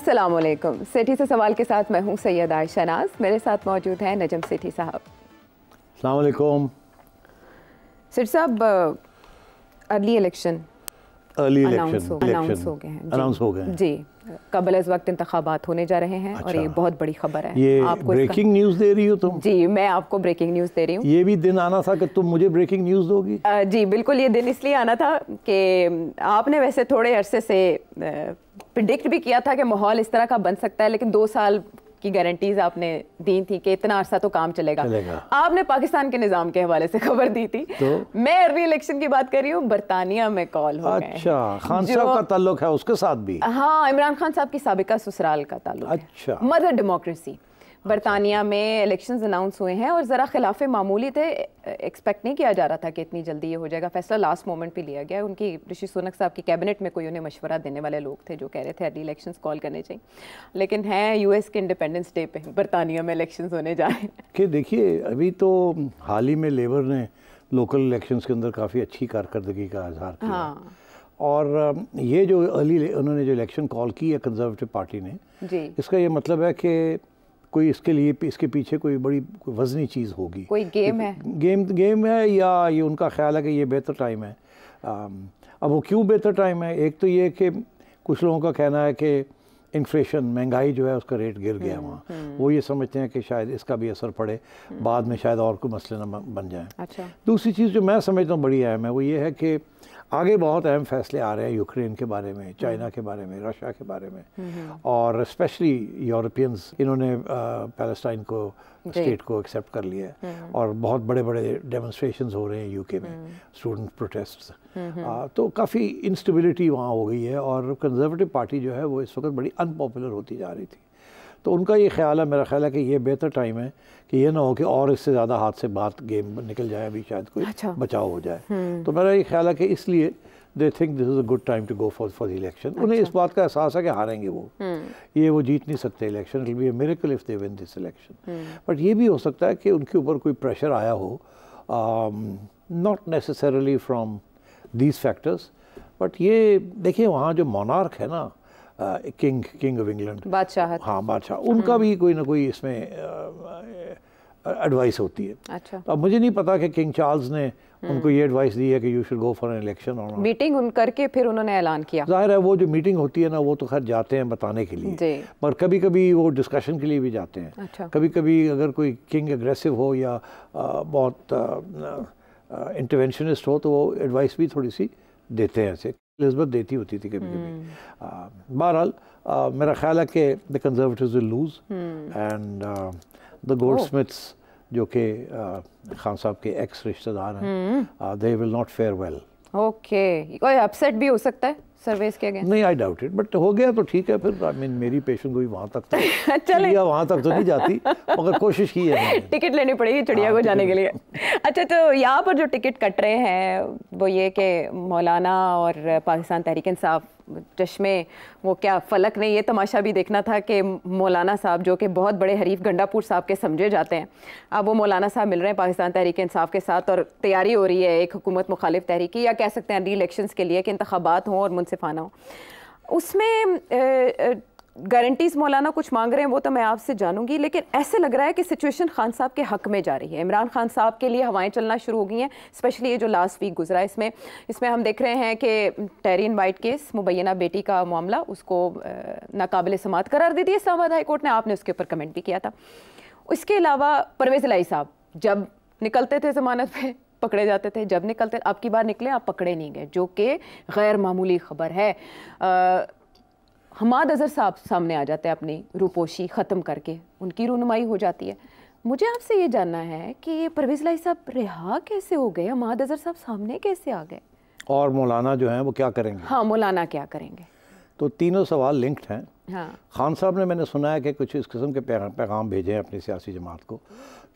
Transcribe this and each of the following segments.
अस्सलाम वालेकुम सेठी से सवाल के साथ मैं हूँ सैयद आयशनाज मेरे साथ मौजूद हैं नजम सेठी साहब अस्सलाम वालेकुम सेठ साहब early election early election announce हो गए हैं जी कबल इस वक्त इंतबात होने जा रहे हैं अच्छा, और ये बहुत बड़ी खबर है ये आपको ब्रेकिंग न्यूज दे रही हो तुम जी मैं आपको ब्रेकिंग न्यूज दे रही हूँ ये भी दिन आना था कि तुम मुझे ब्रेकिंग न्यूज दोगी जी बिल्कुल ये दिन इसलिए आना था कि आपने वैसे थोड़े अरसे से प्रिडिक्ट भी किया था कि माहौल इस तरह का बन सकता है लेकिन दो साल की गारंटीज आपने दी थी कि इतना अरसा तो काम चलेगा, चलेगा। आपने पाकिस्तान के निज़ाम के हवाले से खबर दी थी तो? मैं अर्ली इलेक्शन की बात कर रही हूँ बरतानिया में कॉल हो अच्छा खान साहब का ताल्लुक है उसके साथ भी हाँ इमरान खान साहब की सबका ससुराल का ताल्लुक अच्छा मदर डेमोक्रेसी बरतानिया में इलेक्शन अनाउंस हुए हैं और ज़रा खिलाफ मामूली थे एक्सपेक्ट नहीं किया जा रहा था कि इतनी जल्दी ये हो जाएगा फैसला लास्ट मोमेंट पे लिया गया उनकी ऋषि सोनक साहब की कैबिनेट में कोई उन्हें मशवरा देने वाले लोग थे जो कह रहे थे अर्ली इलेक्शन कॉल करने चाहिए लेकिन हैं एस के इंडिपेंडेंस डे पर बरतानिया में इलेक्शन होने जा रहे हैं कि देखिए अभी तो हाल ही में लेबर ने लोकल इलेक्शंस के अंदर काफ़ी अच्छी कारकर्दगी का आधार किया हाँ। और ये जो अर्ली उन्होंने जो इलेक्शन कॉल की है कंजर्वेटिव पार्टी ने जी इसका ये मतलब है कि कोई इसके लिए इसके पीछे कोई बड़ी कोई वजनी चीज़ होगी कोई गेम है गेम गेम है या ये उनका ख्याल है कि ये बेहतर टाइम है अब वो क्यों बेहतर टाइम है एक तो ये कि कुछ लोगों का कहना है कि इन्फ्लेशन महंगाई जो है उसका रेट गिर गया हम्म, वहाँ हम्म। वो ये समझते हैं कि शायद इसका भी असर पड़े बाद में शायद और कोई मसले ना बन जाए अच्छा। दूसरी चीज़ जो मैं समझता हूँ बड़ी अहम है वो ये है कि आगे बहुत अहम फैसले आ रहे हैं यूक्रेन के बारे में चाइना हम्म। के बारे में रशिया के बारे में और स्पेशली यूरोपियंस इन्होंने पैलेस्टाइन को स्टेट को एक्सेप्ट कर लिया है हम्म। और बहुत बड़े बड़े डेमोन्स्ट्रेशन हो रहे हैं यूके में स्टूडेंट हम्म। प्रोटेस्ट तो काफ़ी इंस्टेबिलिटी वहाँ हो गई है और कंजर्वेटिव पार्टी जो है वो इस वक्त बड़ी अनपॉपुलर होती जा रही थी तो उनका ये ख्याल है मेरा ख्याल है कि ये बेहतर टाइम है कि ये ना हो कि और इससे ज़्यादा हाथ से बात गेम निकल जाए अभी शायद कोई अच्छा। बचाव हो जाए हम्म। तो मेरा ये ख्याल है कि इसलिए they think this is a good time to go for for election उन्हें इस अच्छा। बात का एहसास है कि हारेंगे वो हम्म। ये वो जीत नहीं सकते election it be miracle if they win this election but ये भी हो सकता है कि उनके ऊपर कोई प्रेशर आया हो not necessarily from these factors but ये देखिए वहाँ जो मोनार्क है ना किंग किंग ऑफ इंग्लैंड बादशाह हाँ बादशाह उनका हम्म। भी कोई ना कोई इसमें एडवाइस uh, uh, होती है अच्छा अब मुझे नहीं पता कि किंग चार्ल्स ने हम्म। उनको ये एडवाइस दी है कि you should go for an election और मीटिंग उन करके फिर उन्होंने ऐलान किया जाहिर है वो जो मीटिंग होती है ना वो तो खैर जाते हैं बताने के लिए पर कभी कभी वो डिस्कशन के लिए भी जाते हैं अच्छा। कभी कभी अगर कोई किंग एग्रेसिव हो या आ, uh, बहुत इंटरवेंशनिस्ट हो तो वो एडवाइस भी थोड़ी सी देते हैं ऐसे लिजबत देती होती थी कभी कभी हम्म। बहरहाल मेरा ख्याल है कि the conservative lose and the गोल्ड स्मिथ्स जो कि खान साहब के एक्स रिश्तेदार हैं they will not fare well okay कोई अपसेट भी हो सकता है सर्वेस के अगेंस्ट नहीं आई डाउट इट बट हो गया तो ठीक है फिर आई I मीन mean, मेरी पेशन गोई वहाँ तक तो चले अच्छा वहाँ तक तो नहीं जाती मगर कोशिश की है टिकट लेनी पड़ेगी चिड़िया हाँ, को जाने के लिए अच्छा तो यहाँ पर जो टिकट कट रहे हैं वो ये कि मौलाना और पाकिस्तान तहरीक इंसाफ चश्मे वो क्या फलक ने ये तमाशा भी देखना था कि मौलाना साहब जो कि बहुत बड़े हरीफ गंडापुर साहब के समझे जाते हैं अब वो मौलाना साहब मिल रहे हैं पाकिस्तान तहरीक इंसाफ के साथ और तैयारी हो रही है एक हुकूमत मुखालिफ तहरीकी या कह सकते हैं री इलेक्शन के लिए कि इंतबात हों और मुनसिफाना हो उसमें गारंटीज़ मौलाना कुछ मांग रहे हैं वो तो मैं आपसे जानूंगी लेकिन ऐसे लग रहा है कि सिचुएशन खान साहब के हक में जा रही है इमरान खान साहब के लिए हवाएं चलना शुरू हो गई हैं स्पेशली ये जो लास्ट वीक गुजरा है इसमें इसमें हम देख रहे हैं कि टेरिन वाइट केस मुबैना बेटी का मामला उसको नाकबिल समात करार दे दिया इस्लामाबाद हाईकोर्ट ने आपने उसके ऊपर कमेंट भी किया था उसके अलावा परवेज़ लाई साहब जब निकलते थे ज़मानत पर पकड़े जाते थे जब निकलते अब की बार निकले आप पकड़े नहीं गए जो कि गैर मामूली खबर है हमाद अजहर साहब सामने आ जाते हैं अपनी रूपोशी ख़त्म करके उनकी रूनुमाई हो जाती है मुझे आपसे ये जानना है कि परवेज़ लाई साहब रिहा कैसे हो गए हमाद अजहर साहब सामने कैसे आ गए और मौलाना जो हैं वो क्या करेंगे हाँ मौलाना क्या करेंगे तो तीनों सवाल लिंक्ड हैं हाँ खान साहब ने मैंने सुना है कि कुछ इस किस्म के पैगाम भेजे हैं अपनी सियासी जमात को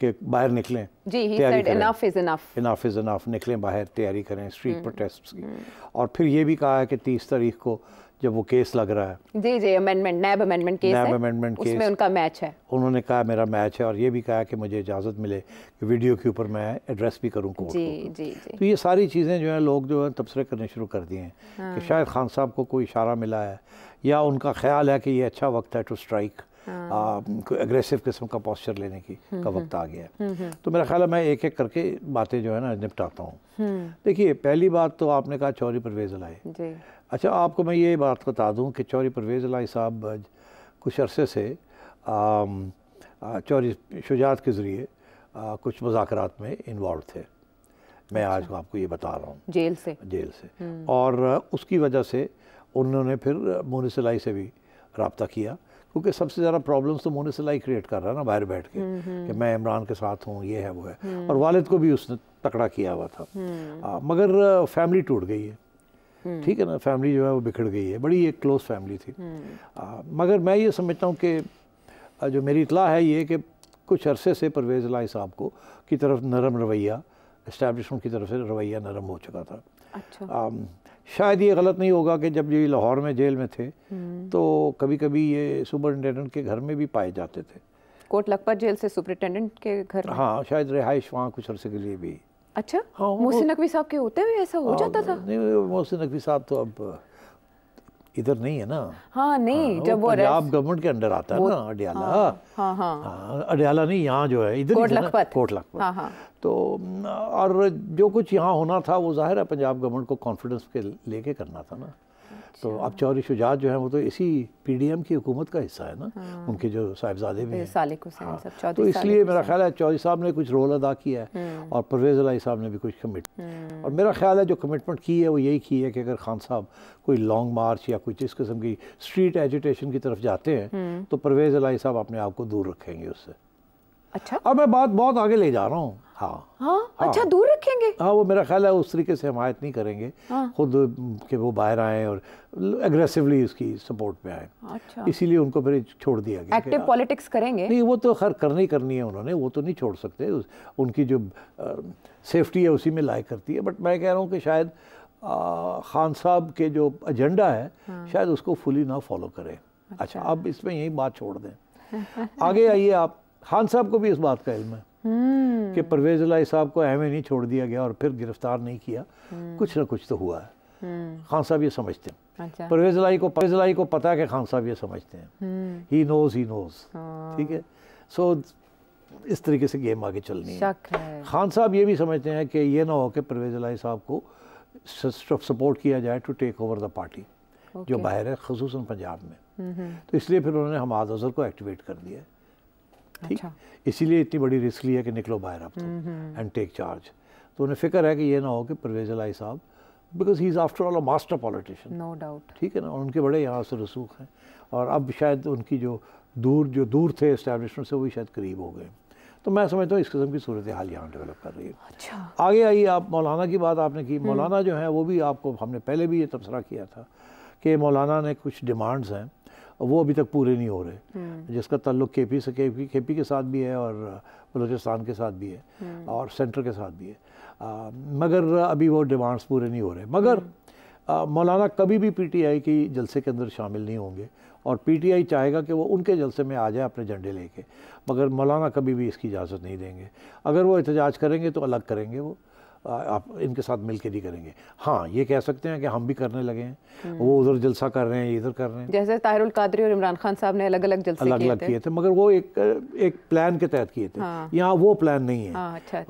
कि बाहर निकलें जी इनफ इज इनफ निकलें बाहर तैयारी करें स्ट्रीट प्रोटेस्ट hmm. की hmm. और फिर ये भी कहा है कि तीस तारीख को जब वो केस लग रहा है जी जी amendment NAB amendment case NAB amendment case उसमें उनका मैच है उन्होंने कहा मेरा मैच है और ये भी कहा कि मुझे इजाज़त मिले कि वीडियो के ऊपर मैं एड्रेस भी करूँ कोर्ट जी, को। जी जी तो ये सारी चीज़ें जो है लोग जो है तबसरे करने शुरू कर दिए हैं हाँ। कि शायद खान साहब को कोई इशारा मिला है या उनका ख्याल है कि ये अच्छा वक्त है टू स्ट्राइक एग्रेसिव हाँ। कोई अग्रेसिव किस्म का पॉस्चर लेने की हम्म, का वक्त हम्म। आ गया है हम्म, तो मेरा ख्याल है मैं एक एक करके बातें जो है ना निपटाता हूँ देखिए पहली बात तो आपने कहा चौरी परवेज लाई अच्छा आपको मैं ये बात बता दूँ कि चौरी परवेज लाई साहब कुछ अरसे से चौरी शुजात के ज़रिए कुछ मुजात में इन्वॉल्व थे मैं आज अच्छा। आपको ये बता रहा हूँ जेल से जेल से और उसकी वजह से उन्होंने फिर मोनिसलाई से भी रबता किया क्योंकि सबसे ज़्यादा प्रॉब्लम्स तो मोनिस ही क्रिएट कर रहा है ना बाहर बैठ के हम्म, हम्म। कि मैं इमरान के साथ हूँ ये है वो है हम्म। और वालिद को भी उसने तकड़ा किया हुआ था आ, मगर फैमिली टूट गई है ठीक है ना फैमिली जो है वो बिखड़ गई है बड़ी एक क्लोज फैमिली थी आ, मगर मैं ये समझता हूँ कि जो मेरी इतला है ये कि कुछ अरसे से परवेज़ लाई साहब को की तरफ नरम रवैया इस्टेब्लिशमेंट की तरफ से रवैया नरम हो चुका था अच्छा। शायद ये गलत नहीं होगा कि जब ये लाहौर में जेल में थे हम्म। तो कभी कभी ये सुपरिटेंडेंट के घर में भी पाए जाते थे कोट लखपत जेल से सुपरिटेंडेंट के घर हाँ शायद रिहाइश वहाँ कुछ अरसे के लिए भी अच्छा हाँ, मोहसिन नकवी साहब के होते हुए ऐसा हो हाँ, जाता था नहीं मोहसिन नकवी साहब तो अब इधर नहीं है ना हाँ नहीं हाँ, जब वो पंजाब गवर्नमेंट के अंडर आता है ना अडियाला हाँ, हाँ, हाँ, हाँ, अडियाला नहीं यहाँ जो है इधर कोट लखपत हाँ, हाँ, तो और जो कुछ यहाँ होना था वो जाहिर है पंजाब गवर्नमेंट को कॉन्फिडेंस के लेके करना था ना तो अब चौरी शुजात जो है वो तो इसी पीडीएम की हुकूमत का हिस्सा है ना हाँ। उनके जो साहिबजादे भी तो हैं हाँ। तो इसलिए मेरा ख्याल है चौधरी साहब ने कुछ रोल अदा किया है हम्म। और परवेज़ अलाई साहब ने भी कुछ कमिट हम्म। और मेरा ख्याल है जो कमिटमेंट की है वो यही की है कि अगर खान साहब कोई लॉन्ग मार्च या कुछ इस किस्म की स्ट्रीट एजुटेशन की तरफ जाते हैं हम्म। तो परवेज़ अलाई साहब अपने आप को दूर रखेंगे उससे अच्छा अब मैं बात बहुत आगे ले जा रहा हूँ हाँ।, हाँ हाँ अच्छा दूर रखेंगे हाँ वो मेरा ख्याल है उस तरीके से हमायत नहीं करेंगे हाँ। खुद के वो बाहर आए और एग्रेसिवली उसकी सपोर्ट में आए अच्छा इसीलिए उनको फिर छोड़ दिया गया एक्टिव पॉलिटिक्स करेंगे नहीं वो तो खर करनी करनी है उन्होंने वो तो नहीं छोड़ सकते उनकी जो सेफ्टी है उसी में लाइक करती है बट मैं कह रहा हूँ कि शायद खान साहब के जो एजेंडा है हाँ। शायद उसको फुली ना फॉलो करें अच्छा, अच्छा अब इसमें यही बात छोड़ दें आगे आइए आप खान साहब को भी इस बात का इल्म है कि हम्म। परवेज लाई साहब को एम नहीं छोड़ दिया गया और फिर गिरफ्तार नहीं किया हम्म। कुछ ना कुछ तो हुआ है हम्म। खान साहब ये समझते हैं अच्छा। परवेज लाई को परवेज लाई को पता है कि खान साहब ये समझते हैं ही नोज ही नोज ठीक है सो इस तरीके से गेम आगे चलनी है।, है खान साहब ये भी समझते हैं कि ये ना हो कि परवेज लाई साहब को सपोर्ट किया जाए to take over the party जो बाहर है खसूस पंजाब में तो इसलिए फिर उन्होंने हमाद अजहर को एक्टिवेट कर दिया है ठीक अच्छा। इसीलिए इतनी बड़ी रिस्क ली है कि निकलो बाहर अब तो एंड टेक चार्ज तो उन्हें फिक्र है कि ये ना हो कि परवेज अलाई साहब because he is after all a master politician no doubt ठीक है ना और उनके बड़े यहाँ से रसूख हैं और अब शायद उनकी जो दूर जो दूर थे इस्टेबलिशमेंट से वो भी शायद करीब हो गए तो मैं समझता हूँ इस किस्म की सूरत हाल यहाँ डेवलप कर रही है अच्छा आगे आइए आप मौलाना की बात आपने की हम्म। मौलाना जो है वो भी आपको हमने पहले भी ये तबसरा किया था कि मौलाना ने कुछ डिमांड्स हैं और वो अभी तक पूरे नहीं हो रहे हम्म। जिसका तल्लुक के पी से के पी के पी के साथ भी है और बलूचिस्तान के साथ भी है हम्म। और सेंटर के साथ भी है आ, मगर अभी वो डिमांड्स पूरे नहीं हो रहे मगर हम्म। आ, मौलाना कभी भी पीटीआई की जलसे के अंदर शामिल नहीं होंगे और पीटीआई चाहेगा कि वो उनके जलसे में आ जाए अपने झंडे लेके मगर मौलाना कभी भी इसकी इजाज़त नहीं देंगे अगर वो एहतजाज करेंगे तो अलग करेंगे वो आप इनके साथ मिल के नहीं करेंगे हाँ ये कह सकते हैं कि हम भी करने लगे हैं वो उधर जलसा कर रहे हैं इधर कर रहे हैं जैसे ताहिरुल कादरी और इमरान खान साहब ने अलग अलग जलसे अलग अलग किए थे मगर वो एक एक प्लान के तहत किए थे हाँ। यहाँ वो प्लान नहीं है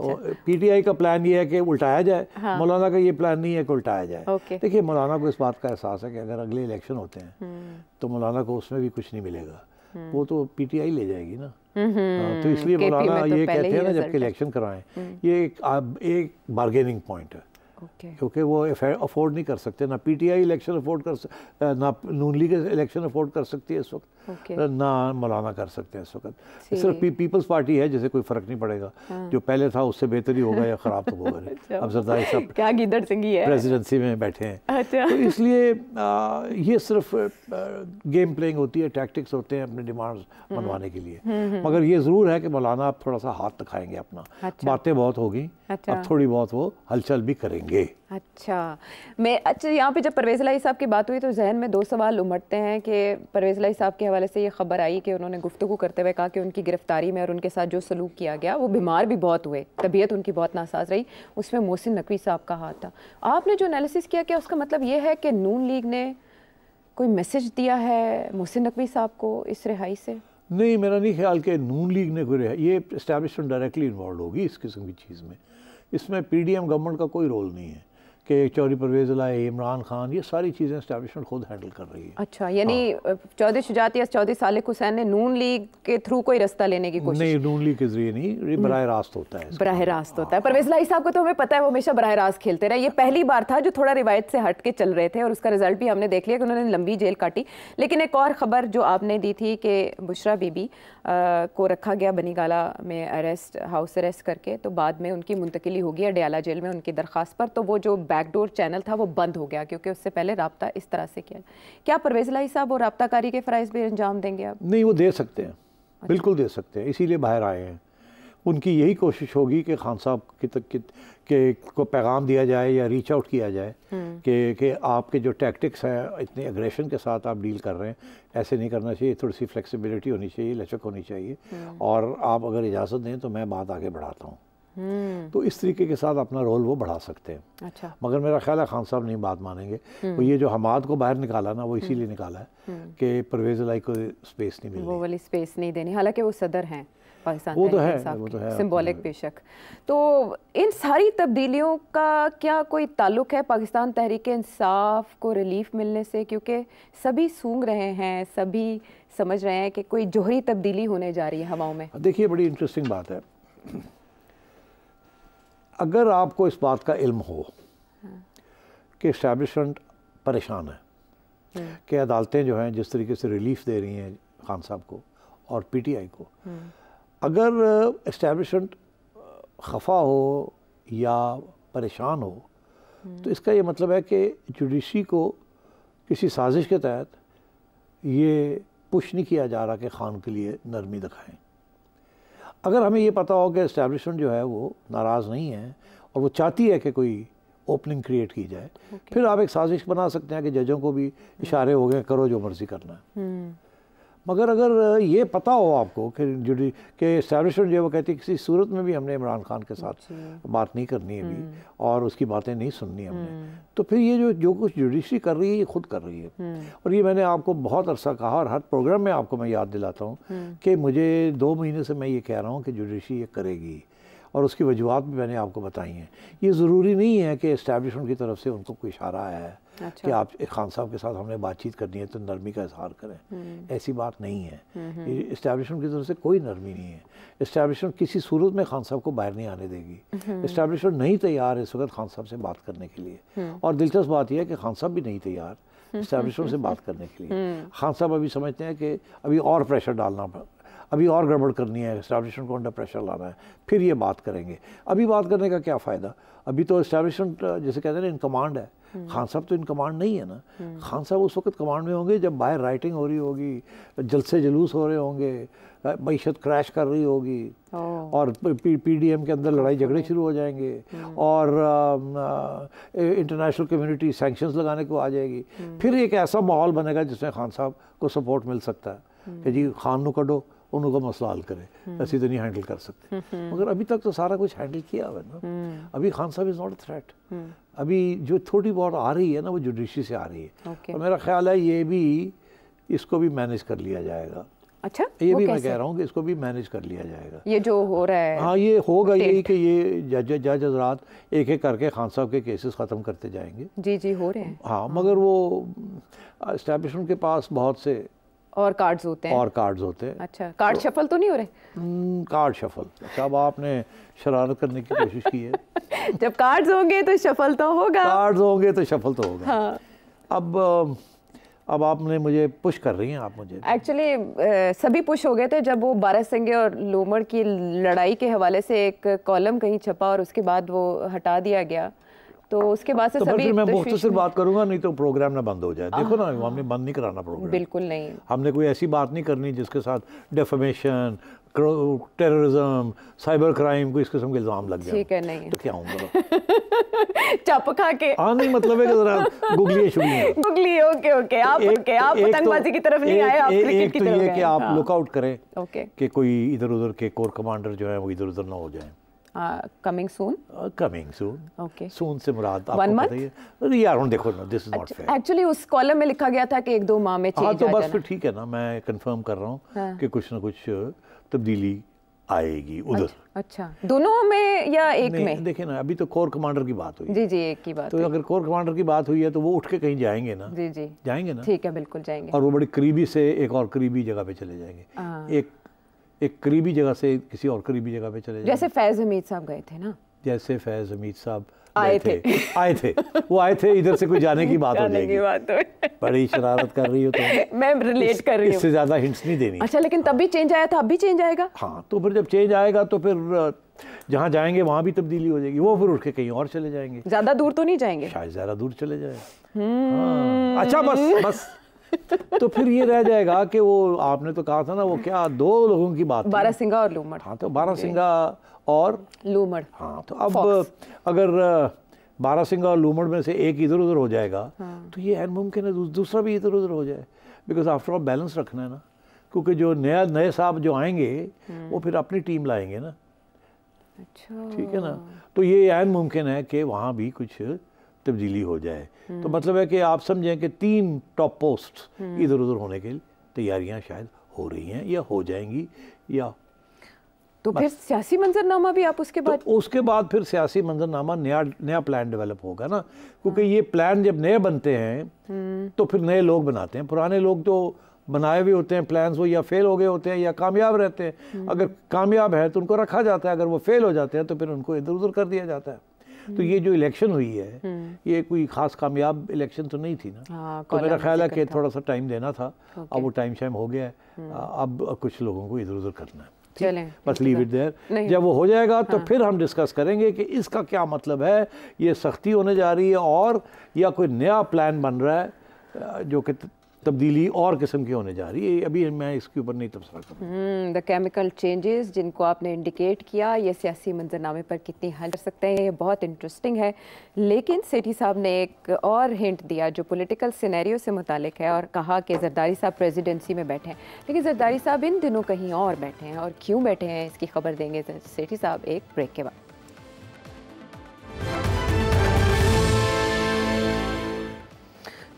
पी टी आई का प्लान ये है कि उल्टाया जाए हाँ। मौलाना का ये प्लान नहीं है कि उल्टाया जाए देखिए मौलाना को इस बात का एहसास है कि अगर अगले इलेक्शन होते हैं हम्म। तो मौलाना को उसमें भी कुछ नहीं मिलेगा वो तो पीटीआई ले जाएगी ना हम्म, हाँ, तो इसलिए बोला तो ये कहते हैं ना जबकि इलेक्शन कराएं हम्म। ये एक एक बार्गेनिंग पॉइंट है okay. क्योंकि वो अफोर्ड नहीं कर सकते ना पीटीआई इलेक्शन अफोर्ड कर ना नून लीग इलेक्शन अफोर्ड कर सकती है इस वक्त okay. ना मौलाना कर सकते हैं इस वक्त सिर्फ पी, पीपल्स पार्टी है जिसे कोई फ़र्क नहीं पड़ेगा हाँ। जो पहले था उससे बेहतर ही होगा या ख़राब तो होगा अच्छा। अब सरदारी साहब क्या गीदड़ सिंह है प्रेजिडेंसी में बैठे हैं अच्छा। तो इसलिए ये सिर्फ गेम प्लेइंग होती है टैक्टिक्स होते हैं अपने डिमांड्स हम्म। बनवाने के लिए हम्म, हम्म। मगर ये ज़रूर है कि मौलाना आप थोड़ा सा हाथ दिखाएंगे अपना अच्छा। बातें बहुत होगी अच्छा। अब थोड़ी बहुत वो हलचल भी करेंगे अच्छा मैं अच्छा यहाँ पे जब परवेज लाई साहब की बात हुई तो जहन में दो सवाल उमड़ते हैं कि परवेज लाई साहब के हवाले से ये खबर आई कि उन्होंने गुफ्तु करते हुए कहा कि उनकी गिरफ्तारी में और उनके साथ जो सलूक किया गया वो बीमार भी बहुत हुए तबीयत उनकी बहुत नासाज रही उसमें मोहसिन नकवी साहब का हाथ था आपने जो एनालिसिस किया क्या उसका मतलब ये है कि नून लीग ने कोई मैसेज दिया है मोहसिन नकवी साहब को इस रिहाई से नहीं मेरा नहीं ख्याल कि नून लीग ने कोई ये इस्टेब्लिशमेंट डायरेक्टली इन्वॉल्व होगी इस किस्म की चीज़ में इसमें पीडीएम गवर्नमेंट का कोई रोल नहीं है कि चौधरी परवेज लाए इमरान खान ये सारी चीज़ें इस्टेबलिशमेंट खुद हैंडल कर रही है अच्छा यानी हाँ। चौधरी शुजात या चौधरी सालिक हुसैन ने नून लीग के थ्रू कोई रास्ता लेने की कोशिश नहीं नून लीग के जरिए नहीं ये बरह रास्त होता है बरह रास्त होता है हाँ। परवेज लाई साहब को तो हमें पता है वो हमेशा बरह रास्त खेलते रहे ये पहली बार था जो थोड़ा रिवायत से हट के चल रहे थे और उसका रिजल्ट भी हमने देख लिया कि उन्होंने लंबी जेल काटी लेकिन एक और ख़बर जो आपने दी थी कि बुशरा बीबी को रखा गया बनीगाला में अरेस्ट हाउस अरेस्ट करके तो बाद में उनकी मुंतकली होगी अडयाला जेल में उनकी दरख्वास्त पर तो वो जो बैकडोर चैनल था वो बंद हो गया क्योंकि उससे पहले रबता इस तरह से किया क्या परवेज लाई साहब और रबताकारी के फ़रज़ भी अंजाम देंगे आप नहीं वो दे सकते हैं अच्छा। बिल्कुल दे सकते हैं इसीलिए बाहर आए हैं उनकी यही कोशिश होगी कि खान साहब के तक के, के को पैगाम दिया जाए या रीच आउट किया जाए हम्म। कि कि आपके जो टैक्टिक्स हैं इतने एग्रेशन के साथ आप डील कर रहे हैं ऐसे नहीं करना चाहिए थोड़ी सी फ्लेक्सिबिलिटी होनी चाहिए लचक होनी चाहिए हम्म। और आप अगर इजाज़त दें तो मैं बात आगे बढ़ाता हूँ हम्म। तो इस तरीके के साथ अपना रोल वो बढ़ा सकते हैं अच्छा मगर मेरा ख्याल है खान साहब नहीं बात मानेंगे वो ये जो हमाद को बाहर निकाला ना वो इसीलिए निकाला है कि परवेज लाई को स्पेस नहीं मिली वो वाली स्पेस नहीं देनी हालांकि वो सदर हैं पाकिस्तान तो वो तो है वो तो है सिंबॉलिक बेशक तो इन सारी तब्दीलियों का क्या कोई ताल्लुक है पाकिस्तान तहरीक इंसाफ को रिलीफ मिलने से क्योंकि सभी सूंघ रहे हैं सभी समझ रहे हैं कि कोई जोहरी तब्दीली होने जा रही है हवाओं में देखिए बड़ी इंटरेस्टिंग बात है अगर आपको इस बात का इल्म हो हाँ। कि इस्टेब्लिशमेंट परेशान है हम्म। कि अदालतें जो हैं जिस तरीके से रिलीफ दे रही हैं खान साहब को और पीटीआई को हम्म। अगर इस्टेबलिशमेंट खफा हो या परेशान हो हम्म। तो इसका ये मतलब है कि जुडिशी को किसी साजिश के तहत ये पुश नहीं किया जा रहा कि खान के लिए नरमी दिखाएं अगर हमें ये पता हो कि इस्टेबलिशमेंट जो है वो नाराज़ नहीं है और वो चाहती है कि कोई ओपनिंग क्रिएट की जाए okay. फिर आप एक साजिश बना सकते हैं कि जजों को भी हम्म। इशारे हो गए करो जो मर्ज़ी करना है हम्म। मगर अगर ये पता हो आपको कि जुडी के इस्टेब्लिशमेंट जो है वो कहती है किसी सूरत में भी हमने इमरान खान के साथ बात नहीं करनी है अभी हम्म। और उसकी बातें नहीं सुननी हमने हम्म। तो फिर ये जो जो कुछ जुडिशरी कर रही है ये खुद कर रही है हम्म। और ये मैंने आपको बहुत अरसा कहा और हर प्रोग्राम में आपको मैं याद दिलाता हूँ कि मुझे दो महीने से मैं ये कह रहा हूँ कि जुडिशरी ये करेगी और उसकी वजूहत भी मैंने आपको बताई हैं ये ज़रूरी नहीं है कि इस्टेबलिशमेंट की तरफ से उनको कोई इशारा आया है अच्छा। कि आप खान साहब के साथ हमने बातचीत करनी है तो नरमी का इजहार करें हम्म। ऐसी बात नहीं है इस्टेबलिशमेंट हम्म, हम्म। की तरफ से कोई नरमी नहीं है इस्टेबलिशमेंट किसी सूरत में खान साहब को बाहर नहीं आने देगी इस्टेबलिशमेंट नहीं तैयार है इस वक्त खान साहब से बात करने के लिए और दिलचस्प बात यह है कि खान साहब भी नहीं तैयार इस्टेबलिशमेंट से बात करने के लिए खान साहब अभी समझते हैं कि अभी और प्रेशर डालना अभी और गड़बड़ करनी है इस्टेब्लिशमेंट को अंडर प्रेशर लाना है फिर ये बात करेंगे अभी बात करने का क्या फ़ायदा अभी तो इस्टेब्लिशमेंट जैसे कहते हैं ना इन कमांड है हम्म। खान साहब तो इन कमांड नहीं है ना हम्म। खान साहब उस वक्त कमांड में होंगे जब बाहर राइटिंग हो रही होगी जलसे जुलूस हो रहे होंगे मीशत क्रैश कर रही होगी और पी पीडीएम के अंदर लड़ाई झगड़े शुरू हो जाएंगे हम्म। और इंटरनेशनल कम्युनिटी सैंक्शंस लगाने को आ जाएगी फिर एक ऐसा माहौल बनेगा जिसमें खान साहब को सपोर्ट मिल सकता है कि जी खान को उन मसला हल करें हम्म। ऐसी तो नहीं हैंडल कर सकते हम्म, हम्म। मगर अभी तक तो सारा कुछ हैंडल किया हुआ है ना अभी खान साहब इज़ नॉट अ थ्रेट अभी जो थोड़ी बहुत आ रही है ना वो जुडिशरी से आ रही है और मेरा ख्याल है ये भी इसको भी मैनेज कर लिया जाएगा अच्छा ये भी मैं कह रहा हूँ कि इसको भी मैनेज कर लिया जाएगा ये जो हो रहा है हाँ ये होगा यही कि ये जज जज हजरात एक एक करके खान साहब के केसेस ख़त्म करते जाएंगे जी जी हो रहे हैं हाँ मगर वो इस्टेब्लिशमेंट के पास बहुत से और कार्ड्स होते हैं और कार्ड्स होते हैं अच्छा कार्ड तो, शफल तो नहीं हो रहे कार्ड शफल कब आपने शरारत करने की कोशिश की है जब कार्ड्स होंगे तो शफल तो होगा कार्ड्स होंगे तो शफल तो होगा हाँ। अब अब आपने मुझे पुश कर रही हैं आप मुझे एक्चुअली सभी पुश हो गए थे जब वो बारह सिंगे और लोमड़ की लड़ाई के हवाले से एक कॉलम कहीं छपा और उसके बाद वो हटा दिया गया तो उसके बाद से तो सभी मैं मुख्तर तो तो बात करूंगा नहीं तो प्रोग्राम ना बंद हो जाए हाँ। देखो ना हमने बंद नहीं कराना प्रोग्राम बिल्कुल नहीं हमने कोई ऐसी बात नहीं करनी जिसके साथ डेफामेशन टेररिज्म साइबर क्राइम को इस किस्म के इल्ज़ाम लग जाए ठीक है नहीं तो क्या होगा चप खा के हाँ नहीं मतलब है कि जरा गुगलिए शुगलिए गुगली ओके ओके आप एक, ओके आप तो पतंगबाजी तो, की तरफ नहीं आए आप क्रिकेट की तरफ एक तो ये कि आप लुकआउट हाँ। करें ओके कि कोई इधर उधर के कोर कमांडर जो है वो इधर उधर ना हो जाए coming soon coming soon okay soon से मुराद आपको पता ही है यार उन देखो ना this is not fair actually उस कॉलम में लिखा गया था कि एक दो माह में चेंज हां तो बस फिर ठीक है ना मैं कंफर्म कर रहा हूं हाँ. कि कुछ ना कुछ uh, तब्दीली आएगी उधर अच्छा, अच्छा दोनों में या एक में देखिए ना अभी तो कोर कमांडर की बात हुई जी जी एक की बात तो अगर कोर कमांडर की बात हुई है तो वो उठ के कहीं जाएंगे ना जी जी जाएंगे ना ठीक है बिल्कुल जाएंगे और वो बड़ी करीबी से एक और करीबी जगह पे चले जाएंगे हाँ। एक एक करीबी जगह से किसी और करीबी जगह पे चले जैसे फैज हमीद साहब गए थे ना जैसे फैज हमीद साहब आए थे आए थे वो आए थे इधर से कोई जाने की बात हो जाएगी बात हो बड़ी शरारत कर रही हो तो मैं रिलेट कर रही हूँ इससे ज़्यादा हिंट्स नहीं देनी अच्छा लेकिन तब भी चेंज आया था अब भी चेंज आएगा हाँ तो फिर जब चेंज आएगा तो फिर जहाँ जाएंगे वहाँ भी तब्दीली हो जाएगी वो फिर उठ के कहीं और चले जाएंगे ज़्यादा दूर तो नहीं जाएंगे शायद ज़्यादा दूर चले जाए हम्म। हाँ। अच्छा बस बस तो फिर ये रह जाएगा कि वो आपने तो कहा था ना वो क्या दो लोगों की बात बारा सिंगा और लूमड़ हाँ तो बारा सिंगा और लूमड़ हाँ तो अब अगर बारा सिंगा और लूमड़ में से एक इधर उधर हो जाएगा हाँ। तो ये मुमकिन है दूसरा भी इधर उधर हो जाए बिकॉज आफ्टर ऑल बैलेंस रखना है ना क्योंकि जो नया नए साहब जो आएंगे हम्म। वो फिर अपनी टीम लाएंगे ना अच्छा ठीक है ना तो ये एन मुमकिन है कि वहाँ भी कुछ तब्दीली हो जाए हम्म। तो मतलब है कि आप समझें कि तीन टॉप पोस्ट इधर उधर होने के तैयारियां शायद हो रही हैं या हो जाएंगी या तो फिर सियासी मंजरनामा भी आप उसके तो बाद तो उसके बाद फिर सियासी मंजरनामा नया नया प्लान डेवलप होगा ना क्योंकि हाँ। ये प्लान जब नए बनते हैं हम्म। तो फिर नए लोग बनाते हैं पुराने लोग तो बनाए हुए होते हैं प्लान्स वो या फेल हो गए होते हैं या कामयाब रहते हैं हम्म। अगर कामयाब है तो उनको रखा जाता है अगर वो फेल हो जाते हैं तो फिर उनको इधर उधर कर दिया जाता है तो ये जो इलेक्शन हुई है हम्म। ये कोई खास कामयाब इलेक्शन तो नहीं थी ना हाँ, तो मेरा ख्याल है कि थोड़ा सा टाइम देना था अब वो टाइम शाइम हो गया है हम्म। अब कुछ लोगों को इधर उधर करना है बस लीव इट देयर जब वो हो जाएगा तो हाँ। फिर हम डिस्कस करेंगे कि इसका क्या मतलब है ये सख्ती होने जा रही है और या कोई नया प्लान बन रहा है जो कि तब्दीली और किस्म की होने जा रही है अभी मैं इसके ऊपर नहीं तबसरा करूँ द केमिकल चेंजेस जिनको आपने इंडिकेट किया ये सियासी मंजरनामे पर कितनी हल कर सकते हैं ये बहुत इंटरेस्टिंग है लेकिन सेठी साहब ने एक और हिंट दिया जो पोलिटिकल सीनैरियो से मुतालिक है और कहा कि जरदारी साहब प्रेजिडेंसी में बैठे हैं लेकिन जरदारी साहब इन दिनों कहीं और बैठे हैं और क्यों बैठे हैं इसकी खबर देंगे सेठी साहब एक ब्रेक के बाद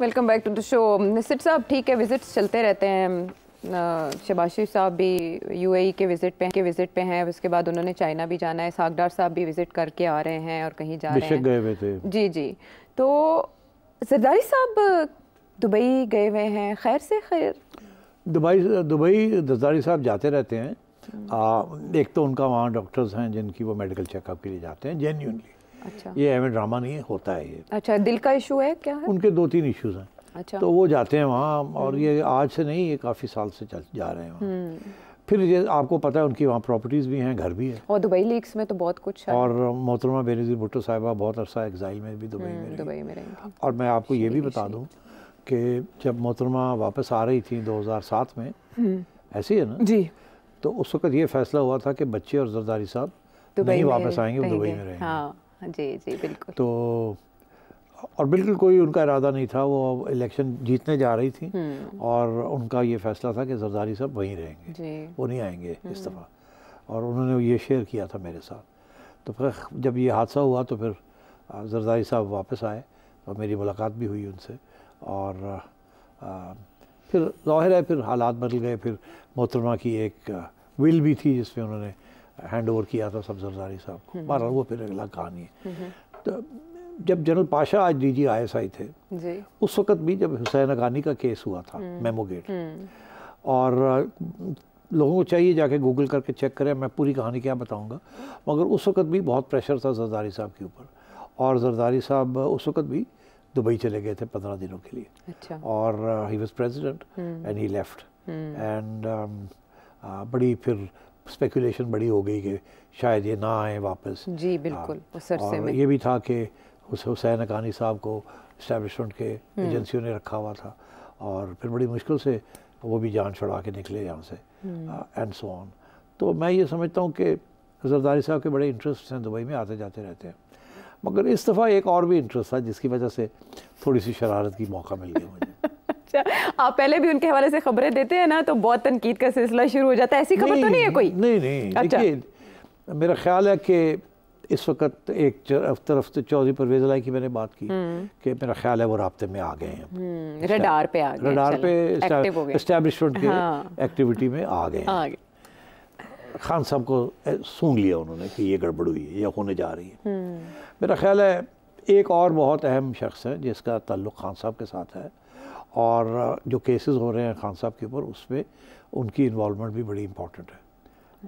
welcome back to the show निसिट साहब ठीक है विजिट्स चलते रहते हैं शबाशी साहब भी यूएई e के विज़िट पे के विज़िट पे हैं उसके बाद उन्होंने चाइना भी जाना है सागडार साहब भी विज़िट करके आ रहे हैं और कहीं जा रहे हैं गए हुए थे जी जी तो सरदारी साहब दुबई गए हुए हैं खैर से खैर दुबई दुबई दरदारी साहब जाते रहते हैं आ, एक तो उनका वहाँ डॉक्टर्स हैं जिनकी वो मेडिकल चेकअप के लिए जाते हैं जेन्यूनली अच्छा ये एम ड्रामा नहीं है होता है ये अच्छा दिल का इशू है क्या है? उनके दो तीन इश्यूज हैं अच्छा तो वो जाते हैं वहाँ और ये आज से नहीं ये काफ़ी साल से चल जा रहे हैं वहाँ हम्म। फिर ये आपको पता है उनकी वहाँ प्रॉपर्टीज़ भी हैं घर भी है और दुबई लीग्स में तो बहुत कुछ है और मोहतरमा बेनजी भुट्टो साहिबा बहुत अरसा एग्जाइल में भी दुबई में हम्म, दुबई में रहेंगी और मैं आपको ये भी बता दूँ कि जब मोहतरमा वापस आ रही थी दो में हम्म। ऐसी है ना जी तो उस वक्त ये फैसला हुआ था कि बच्चे और जरदारी साहब नहीं वापस आएंगे दुबई में रहेंगे हाँ। जी जी बिल्कुल तो और बिल्कुल कोई उनका इरादा नहीं था वो इलेक्शन जीतने जा रही थी हम्म। और उनका ये फैसला था कि जरदारी साहब वहीं रहेंगे वो नहीं आएंगे इस हम्म। दफ़ा और उन्होंने ये शेयर किया था मेरे साथ तो फिर जब ये हादसा हुआ तो फिर जरदारी साहब वापस आए और तो मेरी मुलाकात भी हुई उनसे और फिर ज़ाहिर है फिर हालात बदल गए फिर मोहतरमा की एक विल भी थी जिसमें उन्होंने हैंड ओवर किया था सब जरदारी साहब को हम्म। बहरहाल वो फिर अगला कहानी है हम्म हम्म। तो जब जनरल पाशा आज D G I S I थे जी। उस वक्त भी जब हुसैन अगानी का केस हुआ था मेमो गेट और लोगों को चाहिए जाके गूगल करके चेक करें मैं पूरी कहानी क्या बताऊंगा मगर उस वक्त भी बहुत प्रेशर था जरदारी साहब के ऊपर और जरदारी साहब उस वक्त भी दुबई चले गए थे पंद्रह दिनों के लिए अच्छा। और he was president and he left and बड़ी फिर स्पेकुलेशन बड़ी हो गई कि शायद ये ना आए वापस जी बिल्कुल हाँ, और ये भी था कि उस हुसैन अकानी साहब को इस्टेबलिशमेंट के एजेंसियों हम्म। ने रखा हुआ था और फिर बड़ी मुश्किल से वो भी जान छुड़ा के निकले यहाँ से एंड सो ऑन तो मैं ये समझता हूँ कि जरदारी साहब के बड़े इंटरेस्ट हैं दुबई में आते जाते रहते हैं मगर इस दफ़ा एक और भी इंटरेस्ट था जिसकी वजह से थोड़ी सी शरारत की मौका मिल गया मुझे अच्छा आप पहले भी उनके हवाले से खबरें देते हैं ना तो बहुत तनकीद का सिलसिला शुरू हो जाता है ऐसी खबर तो नहीं है कोई नहीं नहीं अच्छा मेरा ख्याल है कि इस वक्त एक तरफ तो चौधरी परवेज लाई की मैंने बात की हम्म। कि मेरा ख्याल है वो रबते में आ गए हैं हम्म, रडार पे आ गए रडार पे इस्टेब्लिशमेंट के एक्टिविटी हाँ। में आ गए खान साहब को सूंघ लिया उन्होंने कि ये गड़बड़ हुई है या होने जा रही है हम्म। मेरा ख्याल है एक और बहुत अहम शख्स है जिसका ताल्लुक खान साहब के साथ है और जो केसेस हो रहे हैं खान साहब के ऊपर उसमें उनकी इन्वॉलमेंट भी बड़ी इम्पॉर्टेंट है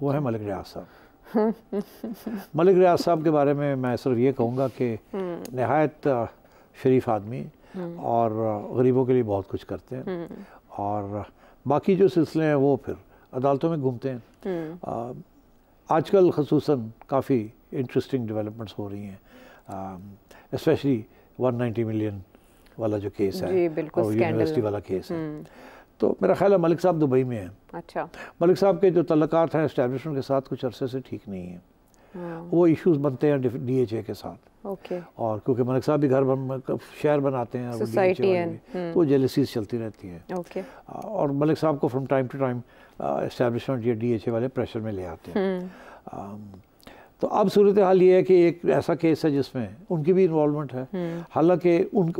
वो है मलिक रियाज साहब मलिक रियाज साहब के बारे में मैं सिर्फ ये कहूँगा कि हम्म। नहायत शरीफ आदमी हम्म। और गरीबों के लिए बहुत कुछ करते हैं हम्म। और बाकी जो सिलसिले हैं वो फिर अदालतों में घूमते हैं आजकल खसूस काफ़ी इंटरेस्टिंग डेवलपमेंट्स हो रही हैं वन 190 मिलियन वाला जो केस है और यूनिवर्सिटी वाला केस है हम्म। तो मेरा ख्याल है मलिक साहब दुबई में है अच्छा मलिक साहब के जो तल्लक हैं इस्टेबलिशमेंट के साथ कुछ अरसे से ठीक नहीं है हाँ। वो इश्यूज बनते हैं डी एच ए के साथ ओके और क्योंकि मलिक साहब भी घर बन, शहर बनाते हैं सोसाइटी तो हम्म। वो जेलिसीज चलती रहती है ओके और मलिक साहब को from time to time establishment ये ए वाले प्रेशर में ले आते हैं हम्म। तो अब सूरत हाल ये है कि एक ऐसा केस है जिसमें उनकी भी इन्वॉलमेंट है हम्म। हालांकि उन,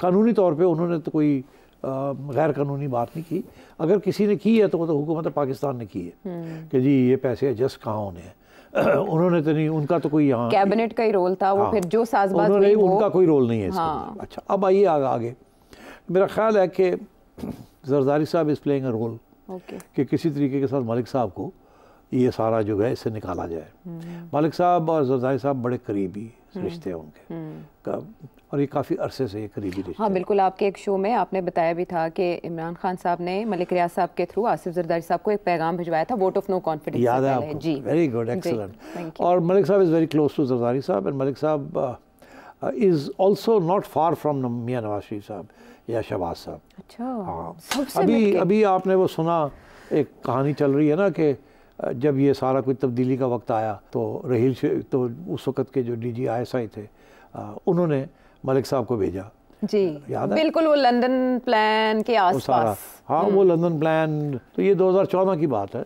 कानूनी तौर पे उन्होंने तो कोई गैर कानूनी बात नहीं की अगर किसी ने की है तो वो तो हुकूमत पाकिस्तान ने की है हम्म। कि जी ये पैसे एडजस्ट कहाँ होने हैं उन्होंने तो नहीं उनका तो कोई यहाँ कैबिनेट का ही रोल था वो हाँ। फिर जो साजबाज उन्होंने उनका कोई रोल नहीं है हाँ। अच्छा अब आइए आगे मेरा ख्याल है कि जरदारी साहब इस प्लेइंग रोल कि किसी तरीके के साथ मलिक साहब को ये सारा जो है इसे निकाला जाए हम्म। मालिक साहब और जरदारी साहब बड़े करीबी हम्म। रिश्ते होंगे हम्म। और ये काफ़ी अरसे से ये करीबी रिश्ते हाँ बिल्कुल आपके एक शो में आपने बताया भी था कि इमरान खान साहब ने मलिक रियाज साहब के थ्रू आसिफ जरदारी साहब को एक पैगाम भिजवाया था वोट ऑफ नो कॉन्फिडेंस याद है आपको जी वेरी गुड एक्सलेंट और मलिक साहब is very close to Zardari साहब एंड मलिक साहब is also not far from Mian Nawaz शरीफ साहब या शहबाज साहब अच्छा हाँ अभी अभी आपने वो सुना एक कहानी चल रही है ना कि जब ये सारा कुछ तब्दीली का वक्त आया तो रहील तो उस वक्त के जो D G I S I थे उन्होंने मलिक साहब को भेजा जी याद है बिल्कुल वो लंदन प्लान के आसपास हाँ हम्म। वो लंदन प्लान तो ये 2014 की बात है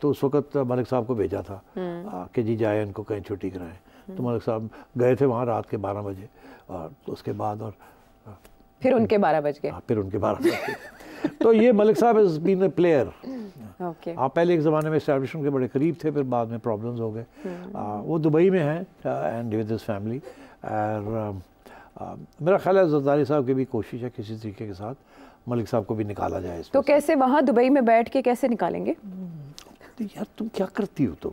तो उस वक्त मलिक साहब को भेजा था हम्म। कि जी जाए इनको कहीं छुट्टी कराएं तो मलिक साहब गए थे वहाँ रात के बारह बजे और उसके बाद और फिर उनके बारह बज गए हाँ, फिर उनके बारह बज गए तो ये मलिक साहब is been a player okay. आप पहले एक ज़माने में स्टैब्लिशमेंट के बड़े करीब थे फिर बाद में प्रॉब्लम्स हो गए hmm. वो दुबई में हैं एंड विद दिस फैमिली और um, uh, मेरा ख्याल है जरदारी साहब की भी कोशिश है किसी तरीके के साथ मलिक साहब को भी निकाला जाए तो कैसे वहाँ दुबई में बैठ के कैसे निकालेंगे hmm. कहते यार तुम क्या करती हो तो